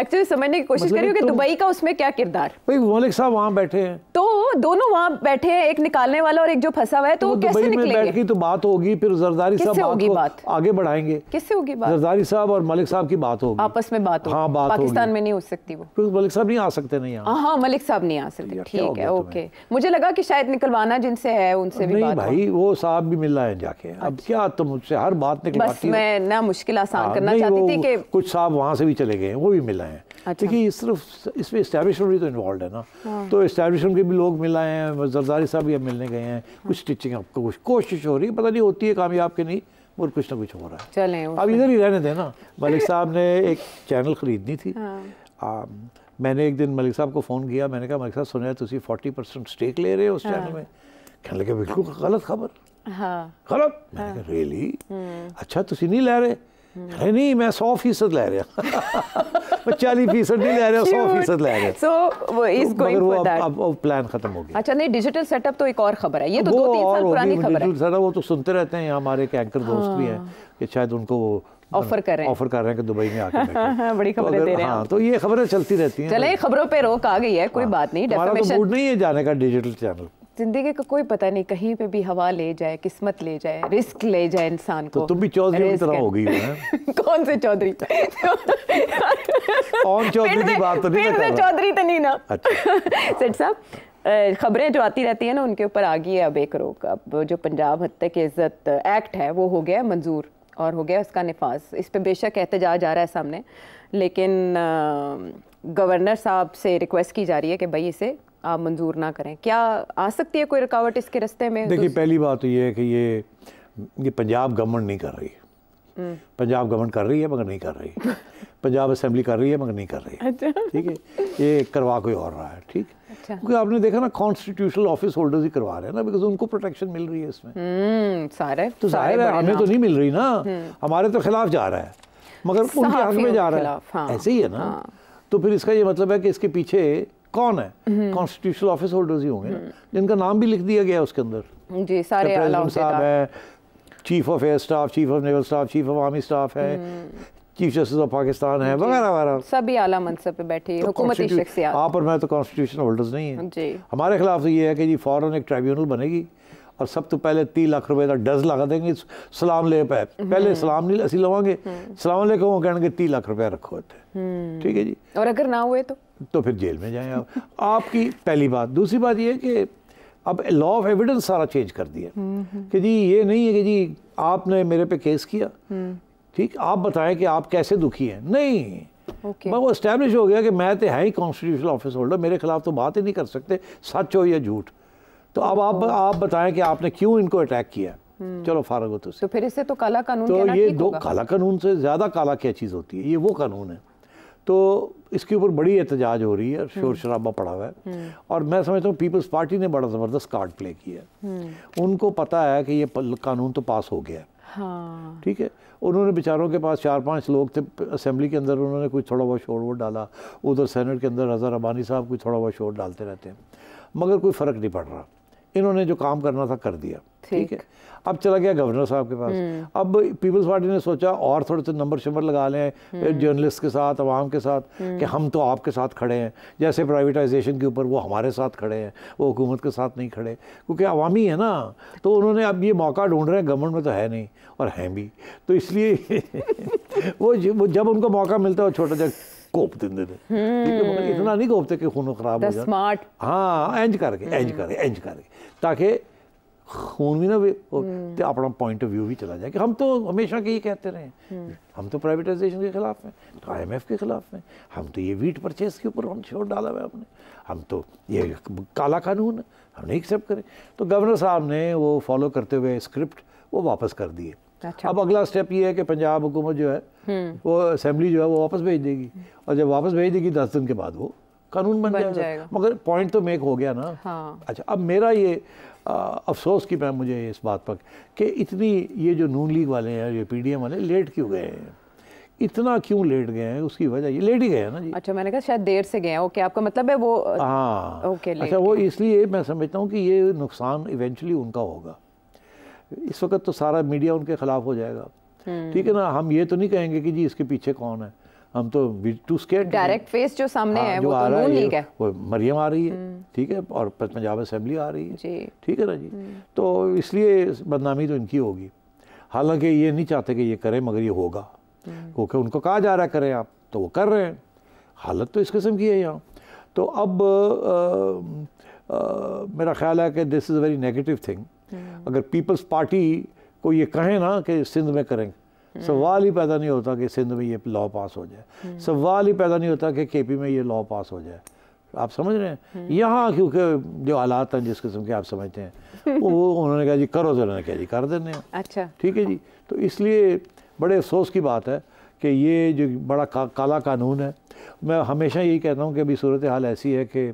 एक्चुअली समझने की कोशिश मतलब करी हो कि दुबई का उसमें क्या किरदार भाई मौलिक साहब वहाँ बैठे हैं तो दोनों वहाँ बैठे हैं एक निकालने वाला और एक जो फंसा हुआ है तो, तो कैसे में बैठ गई तो बात होगी फिर जरदारी साहब होगी बात आगे बढ़ाएंगे किससे होगी बात जरदारी साहब और मलिक साहब की बात होगी आपस में बात हाँ बात पाकिस्तान में नहीं हो सकती वो मलिक साहब नहीं आ सकते नहीं हाँ मलिक साहब नहीं आ सकते ठीक है ओके मुझे लगा की शायद निकलवाना जिनसे है उनसे भी भाई वो साहब भी मिल रहा है जाके अब अच्छा। क्या तुम मुझसे हर बात निकल मैं ना मुश्किल आसान हाँ, करना चाहती थी कि कुछ साहब वहाँ से भी चले गए हैं वो भी मिला है अच्छा। देखिए अच्छा। सिर्फ इसमें इस्टेब्लिशमेंट भी तो इन्वॉल्व है ना हाँ। तो इस्टेब्लिशमेंट के भी लोग मिला हैं जरदारी साहब भी अब मिलने गए हैं हाँ। कुछ टीचिंग आपको कुछ कोशिश हो रही है पता नहीं होती है कामयाब के नहीं और कुछ ना कुछ हो रहा है चलें अब इधर ही रहने देना मलिक साहब ने एक चैनल खरीदनी थी हाँ। मैंने एक दिन मलिक साहब को फ़ोन किया मैंने कहा मलिक साहब सुना है तुम फोर्टी परसेंट स्टेक ले रहे हो उस चैनल में कहने लगे बिल्कुल गलत खबर हाँ गलत मैंने कहा रियली हम्म। अच्छा तुम नहीं ले रहे नहीं।, नहीं मैं सौ फीसद ले रहा मैं चालीस फीसद नहीं ले रहा सौ फीसद ले रहा सो वो इस तो, फॉर दैट अब अब प्लान खत्म हो गया अच्छा नहीं डिजिटल सेटअप तो एक और खबर है ये तो दो तीन साल पुरानी खबर है वो तो सुनते रहते हैं हमारे एक एंकर दोस्त भी हैं हाँ। कि शायद उनको ऑफर कर रहे हैं ऑफर कर रहे हैं कि दुबई में आके हाँ, बड़ी तो खबरें तो दे रहे हैं हाँ, तो ये खबरें चलती रहती हैं चले खबरों पे रोक आ गई है कोई हाँ, बात नहीं डेफिनेशन मूड तो नहीं है जाने का डिजिटल चैनल जिंदगी का कोई पता नहीं कहीं पे भी हवा ले जाए किस्मत ले जाए रिस्क ले जाए इंसान तो को तो तुम भी चौधरी की तरह हो गई हो कौन से चौधरी कौन चौधरी की बात तो नहीं रहा चौधरी तो नहीं ना अच्छा। सेठ साहब खबरें जो आती रहती है ना उनके ऊपर आ गई है अब एक रोक अब जो पंजाब हत्या की इज्जत एक्ट है वो हो गया मंजूर और हो गया उसका नफाज इस पर बेशक एहतजाज जा रहा है सामने लेकिन गवर्नर साहब से रिक्वेस्ट की जा रही है कि भाई इसे आप मंजूर ना करें क्या आ सकती है कोई रुकावट इसके रस्ते में देखिए पहली बात तो ये है कि ये ये पंजाब गवर्नमेंट नहीं कर रही हम्म। पंजाब गवर्नमेंट कर रही है मगर नहीं कर रही पंजाब असेंबली कर रही है मगर नहीं कर रही अच्छा ठीक है ये करवा कोई और रहा है ठीक अच्छा। क्योंकि आपने देखा ना कॉन्स्टिट्यूशनल ऑफिस होल्डर्स ही करवा रहे हैं ना बिकॉज उनको प्रोटेक्शन मिल रही है इसमें हम्म, सारे तो जाहिर है हमें तो नहीं मिल रही ना हम्म। हमारे तो खिलाफ जा रहा है मगर उनके हक में जा रहा है हाँ। ऐसे ही है ना हाँ। तो फिर इसका ये मतलब है कि इसके पीछे कौन है कॉन्स्टिट्यूशनल ऑफिस होल्डर्स ही होंगे हम्म। जिनका नाम भी लिख दिया गया उसके अंदर जी सारे साहब है chief of air staff chief of naval staff chief of army staff है चीफ जस्टिस ऑफ पाकिस्तान है वगैरह वगैरह सभी आला मनसब पे बैठे तो हुकूमती शख्सियत आप और मैं तो कॉन्स्टिट्यूशन होल्डर्स नहीं है हमारे खिलाफ तो ये है कि जी फॉरन एक ट्रिब्यूनल बनेगी और सब तो पहले 30 लाख रुपए का डज लगा देंगे सलाम ले ਪੈ पहले सलाम नहीं असं लवेंगे सलाम ले कहो ਕਹਿਣਗੇ 30 लाख रुपया रखो इतने हम्म। ठीक है जी और अगर ना हुए तो तो फिर जेल में जाएं आप आपकी पहली बात दूसरी बात ये है कि अब लॉ ऑफ एविडेंस सारा चेंज कर दिया कि जी ये नहीं है कि जी आपने मेरे पे केस किया हम्म। ठीक आप बताएं कि आप कैसे दुखी हैं नहीं okay. वो स्टैब्लिश हो गया कि मैं तो है ही कॉन्स्टिट्यूशनल ऑफिस होल्डर मेरे खिलाफ तो बात ही नहीं कर सकते सच हो या झूठ तो अब आप आप बताएं कि आपने क्यों इनको अटैक किया हम्म। चलो फारग हो तो फिर इससे तो काला कानून तो ये दो काला कानून से ज़्यादा काला क्या चीज़ होती है ये वो कानून है तो इसके ऊपर बड़ी एहतजाज हो रही है शोर हम्म। शराबा पड़ा हुआ है हम्म। और मैं समझता हूँ पीपल्स पार्टी ने बड़ा ज़बरदस्त कार्ड प्ले किया है उनको पता है कि ये कानून तो पास हो गया है हाँ। ठीक है उन्होंने बेचारों के पास चार पांच लोग थे असेंबली के अंदर उन्होंने कुछ थोड़ा बहुत शोर वोट डाला उधर सेनेट के अंदर हज़र रबानी साहब कुछ थोड़ा बहुत शोर डालते रहते हैं मगर कोई फ़र्क नहीं पड़ रहा इन्होंने जो काम करना था कर दिया ठीक है अब चला गया गवर्नर साहब के पास हम्म। अब पीपल्स पार्टी ने सोचा और थोड़े से नंबर शंबर लगा लें हम्म। जर्नलिस्ट के साथ आवाम के साथ कि हम्म। हम तो आपके साथ खड़े हैं जैसे प्राइवेटाइजेशन के ऊपर वो हमारे साथ खड़े हैं वो हुकूमत के साथ नहीं खड़े क्योंकि अवामी है ना तो उन्होंने अब ये मौका ढूंढ रहे हैं गवर्नमेंट में तो है नहीं और हैं भी तो इसलिए वो वो जब उनको मौका मिलता है वो छोटा जगह कोप देंगे ने इतना नहीं कोपते कि खून खराब हो जाए हाँ इंज करके इंज हम्म। करके इंज करके ताकि खून भी ना हम्म। तो अपना पॉइंट ऑफ व्यू भी चला जाए कि हम तो हमेशा के ही कहते रहे हम्म। हम तो प्राइवेटाइजेशन के खिलाफ हैं तो आईएमएफ के खिलाफ हैं हम तो ये वीट परचेज के ऊपर हम छोड़ डाला हुआ है हमने हम तो ये काला कानून है हम नहीं एक्सेप्ट करें तो गवर्नर साहब ने वो फॉलो करते हुए स्क्रिप्ट वो वापस कर दिए अच्छा। अब अगला स्टेप ये है कि पंजाब हुकूमत जो है हम्म। वो असम्बली जो है वो वापस भेज देगी और जब वापस भेज देगी दस दिन के बाद वो कानून बन, बन जाएगा।, जाएगा मगर पॉइंट तो मेक हो गया ना हाँ। अच्छा अब मेरा ये आ, अफसोस की मैं मुझे इस बात पर कि इतनी ये जो नून लीग वाले हैं ये पीडीएम वाले लेट क्यों गए हैं इतना क्यों लेट गए हैं उसकी वजह ये लेट ही गए हैं ना जी अच्छा मैंने कहा शायद देर से गए हैं ओके आपका मतलब है वो हाँ ओके अच्छा वो इसलिए मैं समझता हूँ कि ये नुकसान इवेंचुअली उनका होगा इस वक्त तो सारा मीडिया उनके खिलाफ हो जाएगा हम्म। ठीक है ना हम ये तो नहीं कहेंगे कि जी इसके पीछे कौन है हम तो टू स्केट डायरेक्ट फेस जो सामने हाँ, है जो वो आ तो रहा है, है वो मरियम आ रही है हम्म। ठीक है और पंजाब असेंबली आ रही है ठीक है ना जी हम्म। तो इसलिए बदनामी तो इनकी होगी हालांकि ये नहीं चाहते कि ये करें मगर ये होगा क्योंकि उनको कहा जा रहा है करें आप तो वो कर रहे हैं हालत तो इस किस्म की है यहाँ तो अब आ, आ, मेरा ख्याल है कि this is very negative thing hmm. अगर पीपल्स पार्टी को ये कहें ना कि सिंध में करें हम्म। सवाल ही पैदा नहीं होता कि सिंध में ये लॉ पास हो जाए हम्म। सवाल ही पैदा नहीं होता कि के पी में ये लॉ पास हो जाए आप समझ रहे हैं यहाँ क्योंकि जो हालात हैं जिस किस्म के आप समझते हैं वो उन्होंने कहा जी करो तो उन्होंने कहा जी कर देने अच्छा ठीक है जी तो इसलिए बड़े अफसोस की बात है कि ये जो बड़ा का, काला कानून है मैं हमेशा यही कहता हूँ कि अभी सूरत हाल ऐसी है कि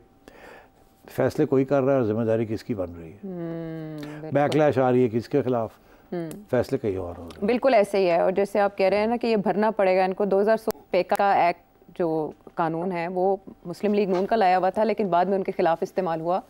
फैसले कोई कर रहा है और जिम्मेदारी किसकी बन रही है हम्म, बैकलैश आ रही है किसके खिलाफ हम्म। फैसले कई और हो रहे बिल्कुल ऐसे ही है और जैसे आप कह रहे हैं ना कि ये भरना पड़ेगा इनको दो हज़ार पेका का एक्ट जो कानून है वो मुस्लिम लीग नून का लाया हुआ था लेकिन बाद में उनके खिलाफ इस्तेमाल हुआ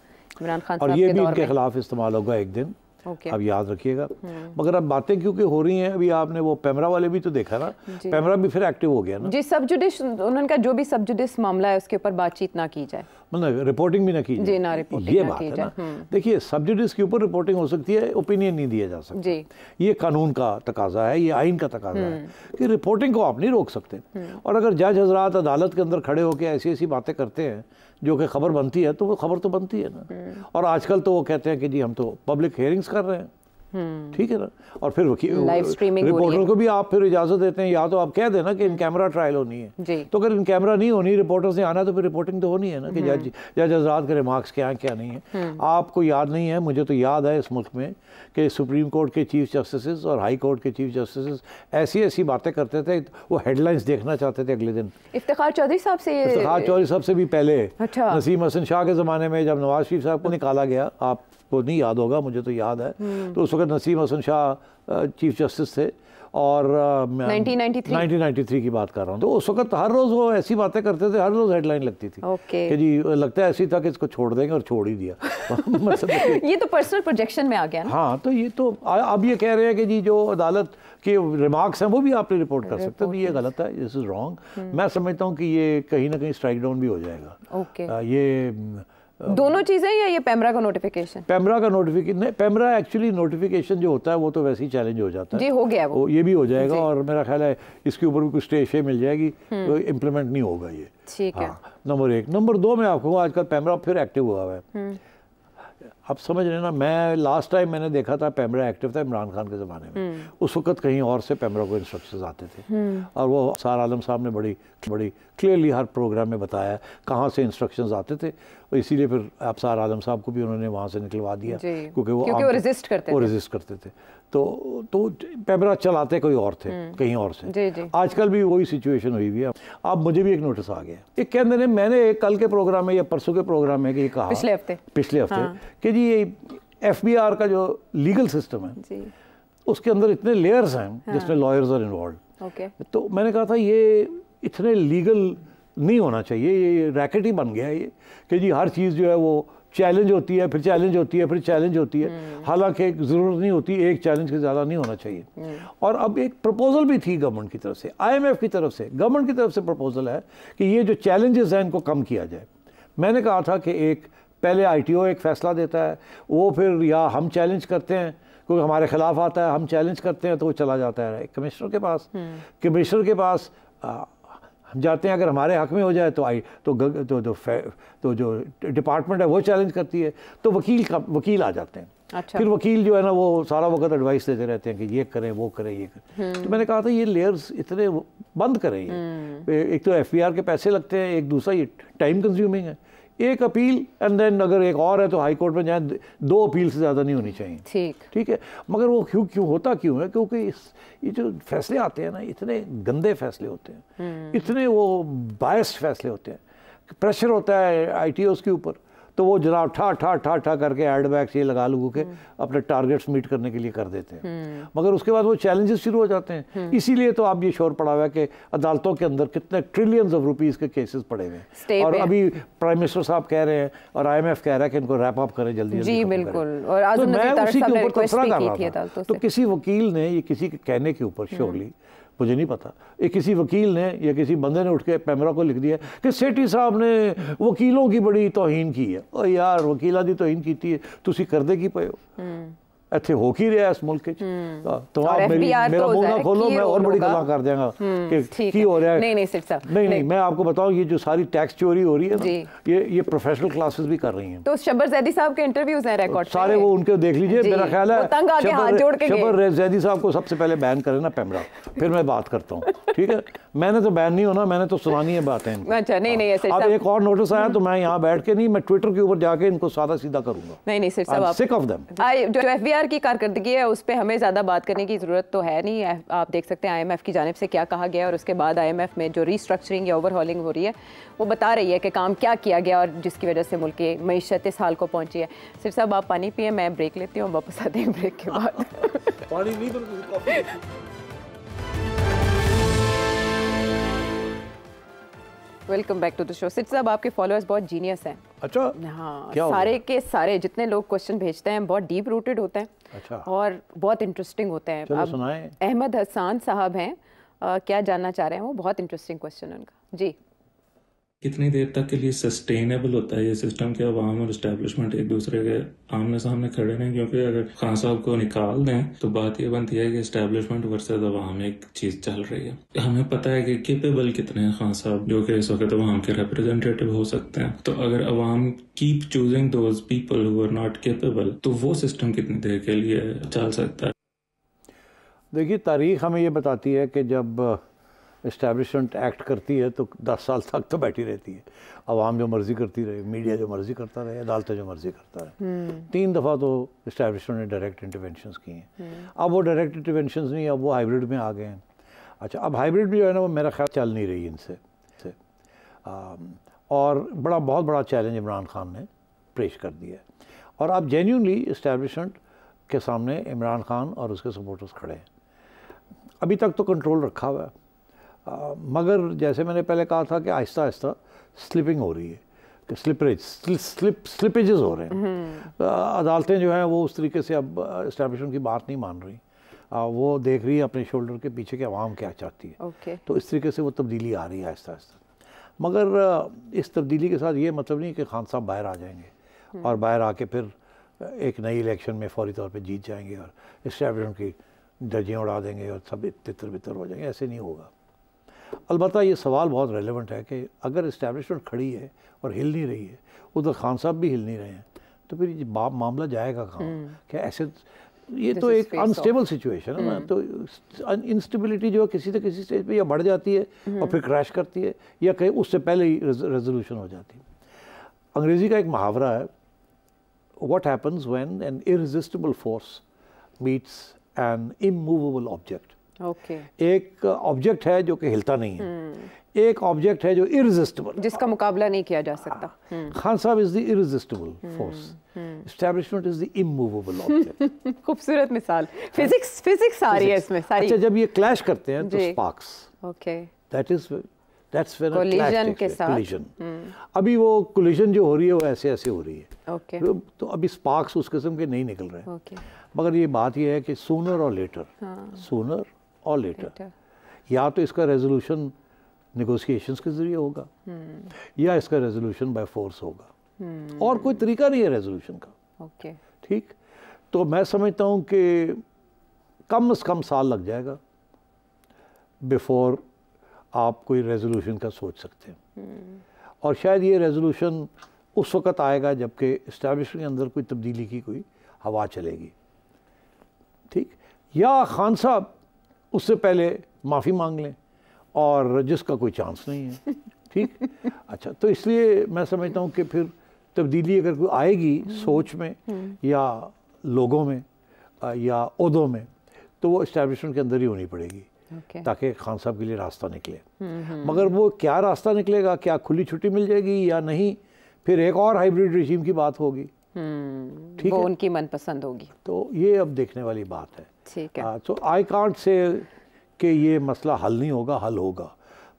इमरान खान और ये भी उनके खिलाफ इस्तेमाल होगा एक दिन Okay. अब याद रखिएगा हम्म। मगर अब बातें क्योंकि हो रही हैं अभी आपने वो पैमरा वाले भी तो देखा ना पैमरा भी फिर एक्टिव हो गया ना जी सब जुडिश उन्होंने कहा जो भी सब जुडिस मामला है उसके ऊपर बातचीत ना की जाए मतलब रिपोर्टिंग भी ना की जी ना रिपोर्टिंग ये ना बात है ना हम्म। देखिए सब्सिडीज के ऊपर रिपोर्टिंग हो सकती है ओपिनियन नहीं दिया जा सकता ये कानून का तकाजा है ये आइन का तकाजा है हम्म। कि रिपोर्टिंग को आप नहीं रोक सकते हम्म। और अगर जज हजरात अदालत के अंदर खड़े होकर ऐसी ऐसी बातें करते हैं जो कि खबर बनती है तो वो खबर तो बनती है ना और आजकल तो वो कहते हैं कि जी हम तो पब्लिक हेयरिंग्स कर रहे हैं हम्म। ठीक है ना और फिर रिपोर्टर को भी आप फिर इजाजत देते हैं या तो आप कह देना कि इन कैमरा हम्म। ट्रायल होनी है तो अगर इन कैमरा नहीं होनी रिपोर्टर्स ने आना तो फिर रिपोर्टिंग तो होनी है ना कि हम्म। जज जज आजाद के रिमार्क्स क्या है क्या नहीं है आपको याद नहीं है मुझे तो याद है इस मुल्क में कि सुप्रीम कोर्ट के चीफ जस्टिस और हाई कोर्ट के चीफ जस्टिस ऐसी ऐसी बातें करते थे वो हेडलाइंस देखना चाहते थे अगले दिन इफ्तार चौधरी साहब से इफ्तार चौधरी साहब से भी पहले अच्छा। नसीम हसन शाह के ज़माने में जब नवाज शरीफ साहब को निकाला गया आप आपको नहीं याद होगा मुझे तो याद है हम्म। तो उस वक्त नसीम हसन शाह चीफ जस्टिस थे और uh, 1993 1993 की बात कर रहा हूँ तो उस वक्त हर रोज़ वो ऐसी बातें करते थे हर रोज़ हेडलाइन लगती थी okay. कि जी लगता है ऐसी था कि इसको छोड़ देंगे और छोड़ ही दिया मतलब ये तो पर्सनल प्रोजेक्शन में आ गया ना? हाँ तो ये तो अब ये कह रहे हैं कि जी जो अदालत के रिमार्क्स हैं वो भी आप रिपोर्ट कर सकते हैं तो ये गलत है दिस इज़ रॉन्ग मैं समझता हूँ कि ये कहीं ना कहीं स्ट्राइक डाउन भी हो जाएगा okay. ये दोनों चीज़ें या ये पैमरा का नोटिफिकेशन पैमरा का नोटिफिकेशन नहीं पैमरा एक्चुअली नोटिफिकेशन जो होता है वो तो वैसे ही चैलेंज हो जाता है जी हो गया वो ये भी हो जाएगा और मेरा ख्याल है इसके ऊपर भी कुछ स्टेशे मिल जाएगी हम्म। तो इम्प्लीमेंट नहीं होगा ये ठीक है नंबर हाँ, एक नंबर दो में आपको आजकल पैमरा फिर एक्टिव हुआ है हम्म। आप समझ रहे ना मैं लास्ट टाइम मैंने देखा था पैमरा एक्टिव था इमरान खान के ज़माने में हम्म। उस वक्त कहीं और से पैमरा को इंस्ट्रक्शन आते थे हम्म। और वो सार आलम साहब ने बड़ी बड़ी क्लियरली हर प्रोग्राम में बताया कहाँ से इंस्ट्रक्शंस आते थे और इसीलिए फिर आप सार आलम साहब को भी उन्होंने वहाँ से निकलवा दिया क्योंकि वो रजिस्ट वो करते वो करते थे तो तो पैमरा चलाते कोई और थे हम्म। कहीं और से आजकल भी वही सिचुएशन हुई हुई है अब मुझे भी एक नोटिस आ गया एक कहते ने मैंने एक कल के प्रोग्राम में या परसों के प्रोग्राम में ये कहा पिछले हफ्ते पिछले हफ्ते हाँ। कि जी ये एफ का जो लीगल सिस्टम है जी। उसके अंदर इतने लेयर्स हैं हाँ। जिसमें लॉयर्स आर इन्वॉल्व तो मैंने कहा था ये इतने लीगल नहीं होना चाहिए ये रैकेट ही बन गया ये कि जी हर चीज़ जो है वो चैलेंज होती है फिर चैलेंज होती है फिर चैलेंज होती है हम्म। हालांकि ज़रूरत नहीं होती एक चैलेंज के ज़्यादा नहीं होना चाहिए हम्म। और अब एक प्रपोज़ल भी थी गवर्नमेंट की तरफ से आईएमएफ की तरफ से गवर्नमेंट की तरफ से प्रपोज़ल है कि ये जो चैलेंजेस हैं इनको कम किया जाए मैंने कहा था कि एक पहले आई एक फ़ैसला देता है वो फिर या हम चैलेंज करते हैं क्योंकि हमारे खिलाफ आता है हम चैलेंज करते हैं तो वो चला जाता है कमिश्नर के पास कमिश्नर हम्म। के पास हम जाते हैं अगर हमारे हक में हो जाए तो आई तो तो तो, तो जो डिपार्टमेंट है वो चैलेंज करती है तो वकील का वकील आ जाते हैं अच्छा। फिर वकील जो है ना वो सारा वक्त एडवाइस देते रहते हैं कि ये करें वो करें ये करें हम्म। तो मैंने कहा था ये लेयर्स इतने बंद करें ये हम्म। एक तो एफ के पैसे लगते हैं एक दूसरा ये टाइम कंज्यूमिंग है एक अपील एंड देन अगर एक और है तो हाई कोर्ट में जाए दो अपील से ज़्यादा नहीं होनी चाहिए ठीक ठीक है मगर वो क्यों क्यों होता क्यों है क्योंकि इस ये जो फैसले आते हैं ना इतने गंदे फैसले होते हैं हम्म। इतने वो बायस्ड फैसले होते हैं प्रेशर होता है आई के ऊपर तो वो जनाब ठा ठा ठा ठा करके एड बैक्स ये लगा लू के अपने टारगेट्स मीट करने के लिए कर देते हैं हम्म। मगर उसके बाद वो चैलेंजेस शुरू हो जाते हैं हम्म। इसीलिए तो आप ये शोर पड़ा हुआ है कि अदालतों के अंदर कितने ट्रिलियंस ऑफ रुपीज़ के केसेस पड़े हुए हैं और अभी प्राइम मिनिस्टर साहब कह रहे हैं और आई कह रहा है कि इनको रैप अप करें जल्दी जी बिल्कुल और तो मैं उसी के ऊपर कर तो रहा था तो किसी वकील ने ये किसी के कहने के ऊपर शोर हम्म। ली मुझे नहीं पता ये किसी वकील ने या किसी बंदे ने उठ के पैमरा को लिख दिया कि सेठी साहब ने वकीलों की बड़ी तोहन की है और यार वकीला की तोहन की है तुम करते कि पे हो हम्म। ਇੱਥੇ ਹੋ ਕੀ ਰਿਹਾ ਇਸ ਮੁਲਕ ਵਿੱਚ ਤਾਂ ਆਪ ਮੇਰੀ मेरा मुंह ना खोलो मैं और बड़ी गला कर देगा कि की हो रहा है नहीं नहीं सिर्फ साहब नहीं नहीं मैं आपको बताऊं ये जो सारी टैक्स चोरी हो रही है ये ये प्रोफेशनल क्लासेस भी कर रही हैं तो शबर जैदी साहब के इंटरव्यूज हैं रिकॉर्ड सारे वो उनके देख लीजिए मेरा ख्याल है तंग आके हाथ जोड़ के शबर जैदी साहब को सबसे पहले बैन करें ना पैमरा फिर मैं बात करता हूँ ठीक है मैंने तो बैन नहीं होना मैंने तो सुनानी है बातें अच्छा नहीं नहीं ऐसे अब एक और नोटिस आया तो मैं यहाँ बैठ के नहीं मैं ट्विटर के ऊपर जाके इनको सादा सीधा करूंगा नहीं नहीं सिर्फ साहब सिक ऑफ देम आई जो एफबीआर सरकार की कारकर्दगी है उस पर हमें ज़्यादा बात करने की ज़रूरत तो है नहीं आप देख सकते हैं आई की जानब से क्या कहा गया और उसके बाद आई में जो रीस्ट्रक्चरिंग या ओवरहॉलिंग हो रही है वो बता रही है कि काम क्या किया गया और जिसकी वजह से मुल्क की मीशत इस हाल को पहुँची है सिर्फ साहब आप पानी पिए मैं ब्रेक लेती हूँ वापस आते हैं ब्रेक के बाद पानी नहीं welcome back to the show सिट साहब आपके फॉलोअर्स बहुत जीनियस हैं अच्छा हाँ क्या सारे हो? के सारे जितने लोग क्वेश्चन भेजते हैं बहुत डीप रूटेड होते हैं अच्छा और बहुत इंटरेस्टिंग होते हैं आप अहमद हसान साहब हैं क्या जानना चाह रहे हैं वो बहुत इंटरेस्टिंग क्वेश्चन उनका जी कितनी देर तक के लिए सस्टेनेबल होता है ये सिस्टम के अवाम और इस्टेब्लिशमेंट एक दूसरे के आमने सामने खड़े रहें क्योंकि अगर खान साहब को निकाल दें तो बात यह बनती है कि इस्टेब्लिशमेंट वर्सेज अवाम एक चीज चल रही है हमें पता है कि केपेबल कितने हैं खान साहब जो कि इस वक्त अवाम के रिप्रेजेंटेटिव हो सकते हैं तो अगर अवाम keep choosing those people who are not capable तो वो सिस्टम कितनी देर के लिए चल सकता है देखिए तारीख हमें ये बताती है कि जब इस्टेब्लिशमेंट एक्ट करती है तो दस साल तक तो बैठी रहती है आवाम जो मर्ज़ी करती रहे मीडिया जो मर्ज़ी करता रहे अदालतें जो मर्ज़ी करता रहे हम्म। तीन दफ़ा तो इस्टेब्लिशमेंट ने डायरेक्ट इंटरवेंशन की हैं हम्म। अब वो डायरेक्ट इंटरवेंशन नहीं अब वो हाइब्रिड में आ गए हैं अच्छा अब हाइब्रिड भी जो है ना वो मेरा ख्याल चल नहीं रही इनसे और बड़ा बहुत बड़ा चैलेंज इमरान खान ने पेश कर दिया है और अब जेन्यूनली इस्टेब्लिशमेंट के सामने इमरान खान और उसके सपोर्टर्स खड़े हैं अभी तक तो कंट्रोल रखा हुआ है मगर जैसे मैंने पहले कहा था कि आहिस्ता आहिस्ता स्लिपिंग हो रही है कि स्लिपरेज स्लिप स्लिपेज हो रहे हैं हम्म। अदालतें जो हैं वो उस तरीके से अब इस्टेब्लिशमेंट की बात नहीं मान रही वो देख रही है अपने शोल्डर के पीछे के आवाम क्या चाहती है okay. तो इस तरीके से वो तब्दीली आ रही है आहिस्ता आहिस्ता मगर इस तब्दीली के साथ ये मतलब नहीं कि खान साहब बाहर आ जाएंगे हम्म। और बाहर आके फिर एक नई इलेक्शन में फौरी तौर पर जीत जाएंगे और इस्टेब्लिशमेंट की दर्जियाँ उड़ा देंगे और सब तितर बितर हो जाएंगे ऐसे नहीं होगा अलबत् ये सवाल बहुत रेलिवेंट है कि अगर इस्टेबलिशमेंट खड़ी है और हिल नहीं रही है उधर खान साहब भी हिल नहीं रहे हैं तो फिर ये बाप मामला जाएगा कहाँ हम्म। क्या ऐसे ये तो एक अनस्टेबल सिचुएशन है ना हम्म। तो इनस्टेबिलिटी जो है किसी न किसी स्टेज पे या बढ़ जाती है हम्म। और फिर क्रैश करती है या कहीं उससे पहले ही रेजोल्यूशन हो जाती है अंग्रेज़ी का एक मुहावरा है what happens when an irresistible force meets an immovable object okay okay. एक ऑब्जेक्ट है जो कि हिलता नहीं है hmm. एक ऑब्जेक्ट है जो इरेजिस्टेबल जिसका मुकाबला नहीं किया जा सकता हाँ। hmm. खान साहब is the irresistible force establishment is the immovable object खूबसूरत मिसाल फिजिक्स फिजिक्स आ रही है इसमें सारी अच्छा जब ये क्लैश करते हैं तो sparks okay that is that's when collision के साथ कोलिजन hmm. अभी वो कोलिजन जो हो रही है वो ऐसे ऐसे हो रही है ओके okay. तो, तो अभी स्पार्क्स उस किस्म के नहीं निकल रहे ओके okay. मगर ये बात ये है कि सोनर और लेटर सोनर और लेटर या तो इसका रेजोल्यूशन निगोशिएशंस के ज़रिए होगा हम्म। या इसका रेजोल्यूशन बाय फोर्स होगा हम्म। और कोई तरीका नहीं है रेजोल्यूशन का ठीक तो मैं समझता हूँ कि कम से कम साल लग जाएगा बिफोर आप कोई रेजोल्यूशन का सोच सकते हैं हम्म। और शायद ये रेजोल्यूशन उस वक़्त आएगा जबकि इस्टेब्लिशमेंट के अंदर कोई तब्दीली की कोई हवा चलेगी ठीक या खान साहब उससे पहले माफ़ी मांग लें और जिसका कोई चांस नहीं है ठीक अच्छा तो इसलिए मैं समझता हूँ कि फिर तब्दीली अगर कोई आएगी हम्म, सोच में हम्म। या लोगों में या उदों में तो वो इस्टेब्लिशमेंट के अंदर ही होनी पड़ेगी okay. ताकि खान साहब के लिए रास्ता निकले हम्म, मगर वो क्या रास्ता निकलेगा क्या खुली छुट्टी मिल जाएगी या नहीं फिर एक और हाइब्रिड रिजीम की बात होगी हम्म, ठीक वो है? उनकी मनपसंद होगी तो ये अब देखने वाली बात है ठीक है तो आई कांट से कि ये मसला हल नहीं होगा हल होगा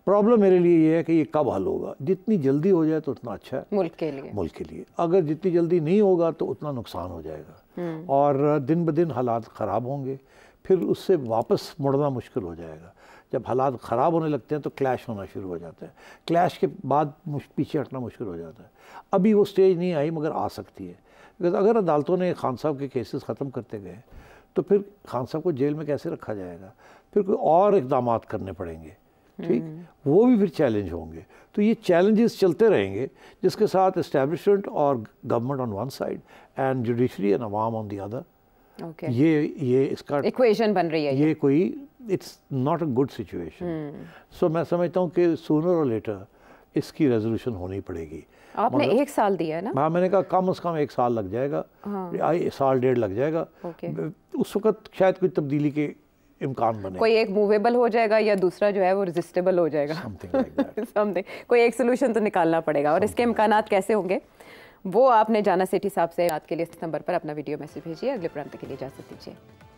प्रॉब्लम मेरे लिए ये है कि ये कब हल होगा जितनी जल्दी हो जाए तो उतना अच्छा है मुल्क के लिए मुल्क के लिए अगर जितनी जल्दी नहीं होगा तो उतना नुकसान हो जाएगा हम्म। और दिन ब दिन हालात ख़राब होंगे फिर उससे वापस मुड़ना मुश्किल हो जाएगा जब हालात ख़राब होने लगते हैं तो क्लैश होना शुरू हो जाता है क्लैश के बाद पीछे हटना मुश्किल हो जाता है अभी वो स्टेज नहीं आई मगर आ सकती है बिकॉज अगर अदालतों ने खान साहब के केसेस ख़त्म करते गए तो फिर खान साहब को जेल में कैसे रखा जाएगा फिर कोई और इकदाम करने पड़ेंगे ठीक हम्म। वो भी फिर चैलेंज होंगे तो ये चैलेंजेस चलते रहेंगे जिसके साथ इस्टेब्लिशमेंट और government on one side and judiciary and अवाम ऑन दी अदर okay. ये ये इसका इक्वेशन बन रही है ये, ये कोई it's not a good situation so मैं समझता हूँ कि सोनर और लेटर इसकी रेजोल्यूशन होनी पड़ेगी आपने एक साल दिया है ना हाँ मैंने कहा कम से कम एक साल लग जाएगा हाँ। साल डेढ़ लग जाएगा उस वक्त शायद कोई तब्दीली के इम्कान बने कोई एक मूवेबल हो जाएगा या दूसरा जो है वो रजिस्टेबल हो जाएगा समथिंग like कोई एक सोल्यूशन तो निकालना पड़ेगा और इसके इम्कान कैसे होंगे वो आपने जाना सेठी साहब से रात के लिए इस नंबर पर अपना वीडियो मैसेज भेजिए अगले प्रांत के लिए इजाज़त दीजिए